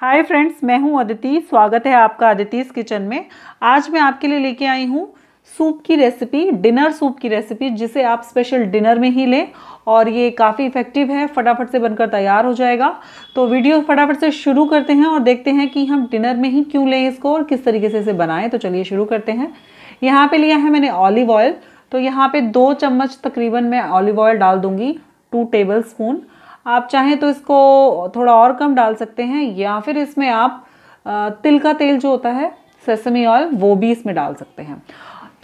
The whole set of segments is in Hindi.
हाय फ्रेंड्स मैं हूं अदिति स्वागत है आपका अदितिस किचन में आज मैं आपके लिए लेके आई हूं सूप की रेसिपी डिनर सूप की रेसिपी जिसे आप स्पेशल डिनर में ही लें और ये काफ़ी इफेक्टिव है फटाफट से बनकर तैयार हो जाएगा तो वीडियो फटाफट से शुरू करते हैं और देखते हैं कि हम डिनर में ही क्यों लें इसको और किस तरीके से इसे बनाएं तो चलिए शुरू करते हैं यहाँ पर लिया है मैंने ऑलिव ऑयल तो यहाँ पर दो चम्मच तकरीबन मैं ऑलिव ऑयल डाल दूँगी टू टेबल स्पून आप चाहें तो इसको थोड़ा और कम डाल सकते हैं या फिर इसमें आप तिल का तेल जो होता है सेसमी ऑयल वो भी इसमें डाल सकते हैं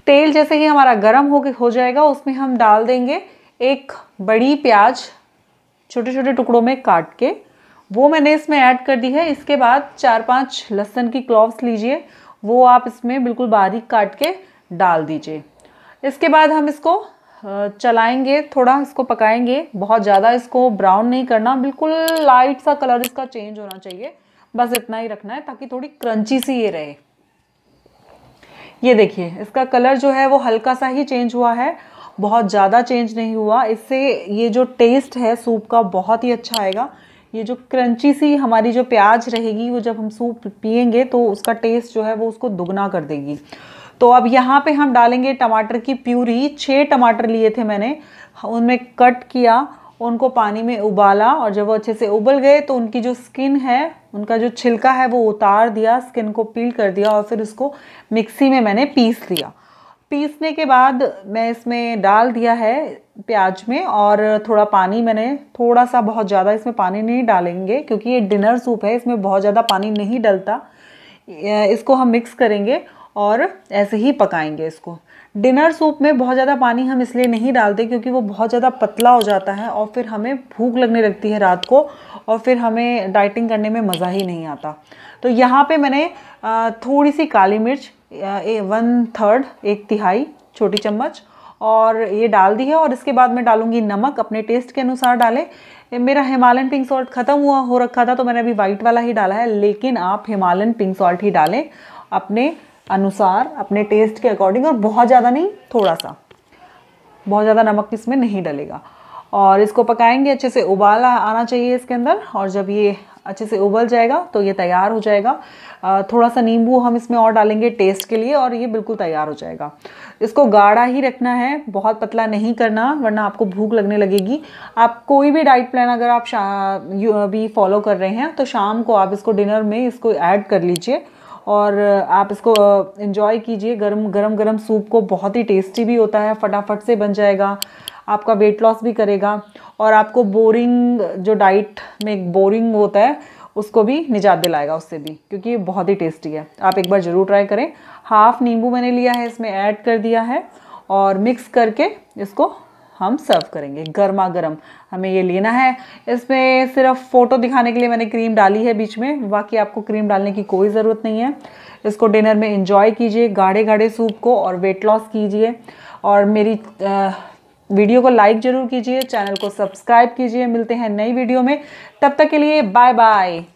तेल जैसे ही हमारा गर्म हो हो जाएगा उसमें हम डाल देंगे एक बड़ी प्याज छोटे छोटे टुकड़ों में काट के वो मैंने इसमें ऐड कर दी है इसके बाद चार पांच लहसुन की क्लॉव्स लीजिए वो आप इसमें बिल्कुल बारीक काट के डाल दीजिए इसके बाद हम इसको चलाएंगे थोड़ा इसको पकाएंगे बहुत ज़्यादा इसको ब्राउन नहीं करना बिल्कुल लाइट सा कलर इसका चेंज होना चाहिए बस इतना ही रखना है ताकि थोड़ी क्रंची सी ये रहे ये देखिए इसका कलर जो है वो हल्का सा ही चेंज हुआ है बहुत ज़्यादा चेंज नहीं हुआ इससे ये जो टेस्ट है सूप का बहुत ही अच्छा आएगा ये जो क्रंची सी हमारी जो प्याज रहेगी वो जब हम सूप पियेंगे तो उसका टेस्ट जो है वो उसको दुगना कर देगी तो अब यहाँ पे हम डालेंगे टमाटर की प्यूरी छः टमाटर लिए थे मैंने उनमें कट किया उनको पानी में उबाला और जब वो अच्छे से उबल गए तो उनकी जो स्किन है उनका जो छिलका है वो उतार दिया स्किन को पील कर दिया और फिर उसको मिक्सी में मैंने पीस लिया पीसने के बाद मैं इसमें डाल दिया है प्याज में और थोड़ा पानी मैंने थोड़ा सा बहुत ज़्यादा इसमें पानी नहीं डालेंगे क्योंकि ये डिनर सूप है इसमें बहुत ज़्यादा पानी नहीं डलता इसको हम मिक्स करेंगे और ऐसे ही पकाएंगे इसको डिनर सूप में बहुत ज़्यादा पानी हम इसलिए नहीं डालते क्योंकि वो बहुत ज़्यादा पतला हो जाता है और फिर हमें भूख लगने लगती है रात को और फिर हमें डाइटिंग करने में मज़ा ही नहीं आता तो यहाँ पे मैंने थोड़ी सी काली मिर्च वन थर्ड एक तिहाई छोटी चम्मच और ये डाल दी है और इसके बाद मैं डालूंगी नमक अपने टेस्ट के अनुसार डालें मेरा हिमालयन पिंक सॉल्ट ख़त्म हुआ हो रखा था तो मैंने अभी वाइट वाला ही डाला है लेकिन आप हिमालयन पिंक सॉल्ट ही डालें अपने अनुसार अपने टेस्ट के अकॉर्डिंग और बहुत ज़्यादा नहीं थोड़ा सा बहुत ज़्यादा नमक इसमें नहीं डलेगा और इसको पकाएंगे अच्छे से उबाल आना चाहिए इसके अंदर और जब ये अच्छे से उबल जाएगा तो ये तैयार हो जाएगा थोड़ा सा नींबू हम इसमें और डालेंगे टेस्ट के लिए और ये बिल्कुल तैयार हो जाएगा इसको गाढ़ा ही रखना है बहुत पतला नहीं करना वरना आपको भूख लगने लगेगी आप कोई भी डाइट प्लान अगर आप भी फॉलो कर रहे हैं तो शाम को आप इसको डिनर में इसको ऐड कर लीजिए और आप इसको इन्जॉय कीजिए गर्म गर्म गर्म सूप को बहुत ही टेस्टी भी होता है फटाफट से बन जाएगा आपका वेट लॉस भी करेगा और आपको बोरिंग जो डाइट में एक बोरिंग होता है उसको भी निजात दिलाएगा उससे भी क्योंकि ये बहुत ही टेस्टी है आप एक बार ज़रूर ट्राई करें हाफ़ नींबू मैंने लिया है इसमें ऐड कर दिया है और मिक्स करके इसको हम सर्व करेंगे गर्मा गर्म हमें ये लेना है इसमें सिर्फ फ़ोटो दिखाने के लिए मैंने क्रीम डाली है बीच में बाकी आपको क्रीम डालने की कोई ज़रूरत नहीं है इसको डिनर में इंजॉय कीजिए गाढ़े गाढ़े सूप को और वेट लॉस कीजिए और मेरी आ, वीडियो को लाइक ज़रूर कीजिए चैनल को सब्सक्राइब कीजिए मिलते हैं नई वीडियो में तब तक के लिए बाय बाय